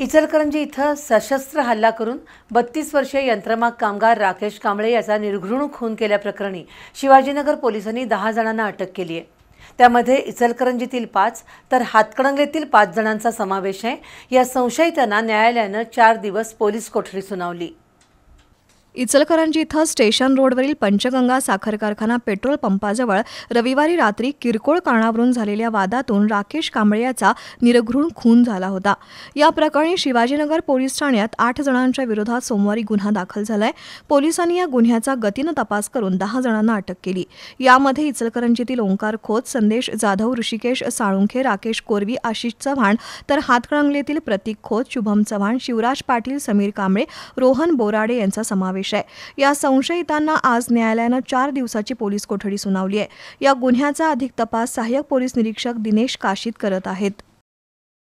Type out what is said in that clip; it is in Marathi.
इचलकरंजी इथं सशस्त्र हल्ला करून बत्तीस वर्षीय यंत्रमाग कामगार राकेश कांबळे याचा निर्घृणूक खून केल्याप्रकरणी शिवाजीनगर पोलिसांनी दहा जणांना अटक केली आहे त्यामध्ये इचलकरंजीतील पाच तर हातकणंगलेतील पाच जणांचा समावेश आहे या संशयितांना न्यायालयानं चार दिवस पोलीस कोठडी सुनावली इचलकरंजी इथं स्टेशन रोडवरील पंचगंगा साखर कारखाना पेट्रोल पंपाजवळ रविवारी रात्री किरकोळ कारणावरून झालेल्या वादातून राकेश कांबळे याचा निरघृण खून झाला होता या प्रकरणी शिवाजीनगर पोलीस ठाण्यात आठ जणांच्या विरोधात सोमवारी गुन्हा दाखल झालाय पोलिसांनी या गुन्ह्याचा गतीनं तपास करून दहा जणांना अटक केली यामध्ये इचलकरंजीतील ओंकार खोत संदेश जाधव ऋषिकेश साळुंखे राकेश कोरवी आशिष चव्हाण तर हातकणंगलेतील प्रतीक खोत शुभम चव्हाण शिवराज पाटील समीर कांबळे रोहन बोराडे यांचा समावेश या संशयितांना आज न्यायालयानं चार दिवसाची पोलीस कोठडी सुनावली आहे या गुन्ह्याचा अधिक तपास सहाय्यक पोलीस निरीक्षक दिनेश काशीत करत आहेत